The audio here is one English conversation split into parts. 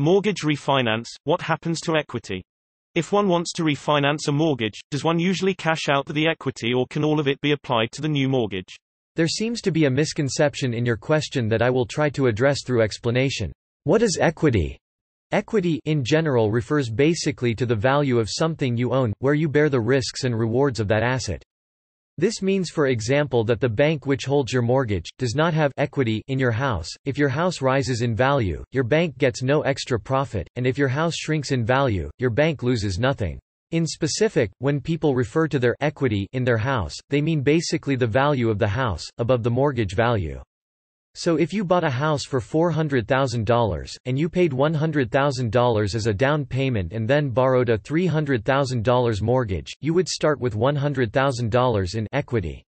Mortgage refinance, what happens to equity? If one wants to refinance a mortgage, does one usually cash out the equity or can all of it be applied to the new mortgage? There seems to be a misconception in your question that I will try to address through explanation. What is equity? Equity in general refers basically to the value of something you own, where you bear the risks and rewards of that asset. This means for example that the bank which holds your mortgage, does not have equity in your house, if your house rises in value, your bank gets no extra profit, and if your house shrinks in value, your bank loses nothing. In specific, when people refer to their equity in their house, they mean basically the value of the house, above the mortgage value. So if you bought a house for $400,000, and you paid $100,000 as a down payment and then borrowed a $300,000 mortgage, you would start with $100,000 in equity.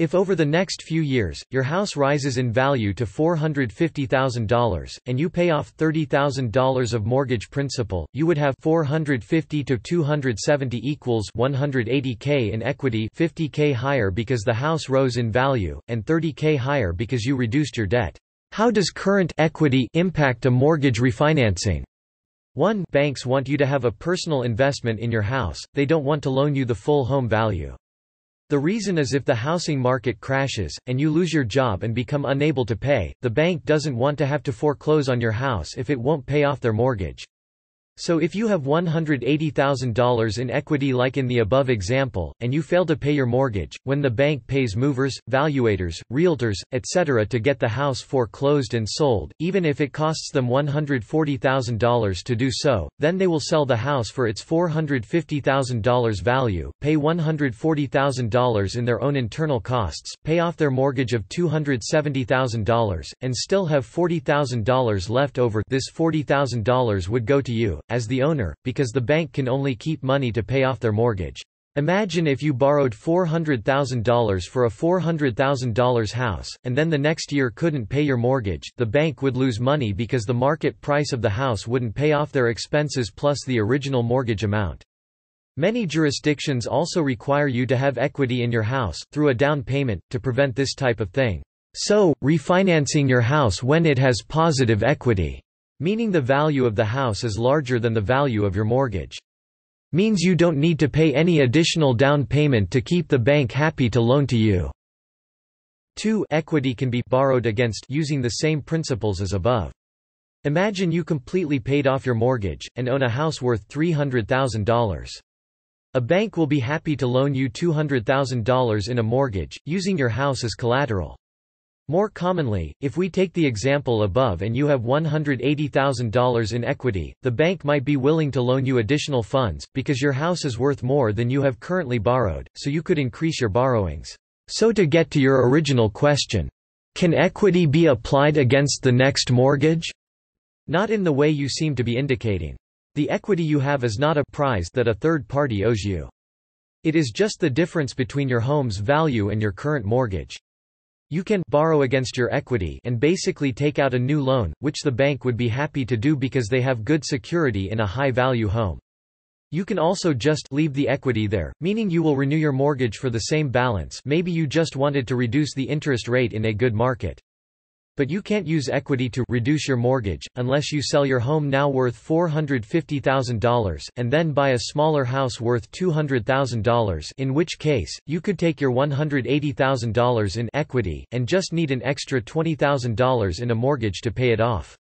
If over the next few years, your house rises in value to $450,000, and you pay off $30,000 of mortgage principal, you would have 450 to 270 equals 180k in equity 50k higher because the house rose in value, and 30k higher because you reduced your debt. How does current equity impact a mortgage refinancing? 1. Banks want you to have a personal investment in your house, they don't want to loan you the full home value. The reason is if the housing market crashes, and you lose your job and become unable to pay, the bank doesn't want to have to foreclose on your house if it won't pay off their mortgage. So if you have $180,000 in equity like in the above example, and you fail to pay your mortgage, when the bank pays movers, valuators, realtors, etc. to get the house foreclosed and sold, even if it costs them $140,000 to do so, then they will sell the house for its $450,000 value, pay $140,000 in their own internal costs, pay off their mortgage of $270,000, and still have $40,000 left over this $40,000 would go to you, as the owner, because the bank can only keep money to pay off their mortgage. Imagine if you borrowed $400,000 for a $400,000 house, and then the next year couldn't pay your mortgage, the bank would lose money because the market price of the house wouldn't pay off their expenses plus the original mortgage amount. Many jurisdictions also require you to have equity in your house, through a down payment, to prevent this type of thing. So, refinancing your house when it has positive equity meaning the value of the house is larger than the value of your mortgage. Means you don't need to pay any additional down payment to keep the bank happy to loan to you. 2. Equity can be borrowed against using the same principles as above. Imagine you completely paid off your mortgage, and own a house worth $300,000. A bank will be happy to loan you $200,000 in a mortgage, using your house as collateral. More commonly, if we take the example above and you have $180,000 in equity, the bank might be willing to loan you additional funds, because your house is worth more than you have currently borrowed, so you could increase your borrowings. So to get to your original question, can equity be applied against the next mortgage? Not in the way you seem to be indicating. The equity you have is not a prize that a third party owes you. It is just the difference between your home's value and your current mortgage. You can borrow against your equity and basically take out a new loan, which the bank would be happy to do because they have good security in a high-value home. You can also just leave the equity there, meaning you will renew your mortgage for the same balance maybe you just wanted to reduce the interest rate in a good market. But you can't use equity to reduce your mortgage, unless you sell your home now worth $450,000, and then buy a smaller house worth $200,000 in which case, you could take your $180,000 in equity, and just need an extra $20,000 in a mortgage to pay it off.